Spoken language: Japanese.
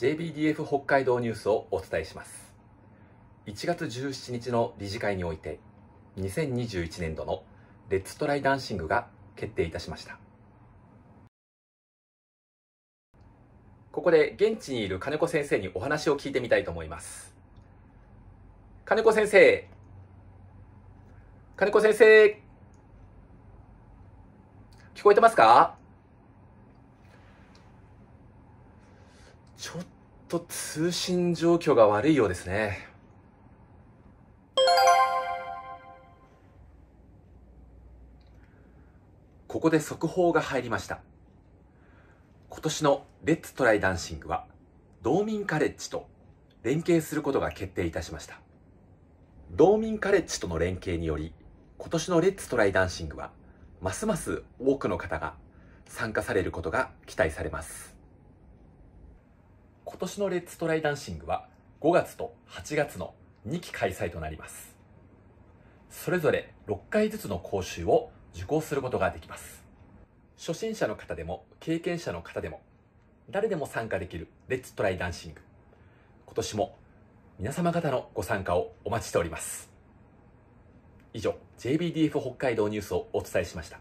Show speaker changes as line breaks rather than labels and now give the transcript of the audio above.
JBDF 北海道ニュースをお伝えします1月17日の理事会において2021年度のレッツトライダンシングが決定いたしましたここで現地にいる金子先生にお話を聞いてみたいと思います金子先生金子先生
聞こえてますかちょっと通信状況が悪いようですね。
ここで速報が入りました。今年のレッツトライダンシングは、道民カレッジと連携することが決定いたしました。道民カレッジとの連携により、今年のレッツトライダンシングは、ますます多くの方が参加されることが期待されます。今年のレッツトライダンシングは5月と8月の2期開催となりますそれぞれ6回ずつの講習を受講することができます初心者の方でも経験者の方でも誰でも参加できるレッツトライダンシング今年も皆様方のご参加をお待ちしております以上 JBDF 北海道ニュースをお伝えしました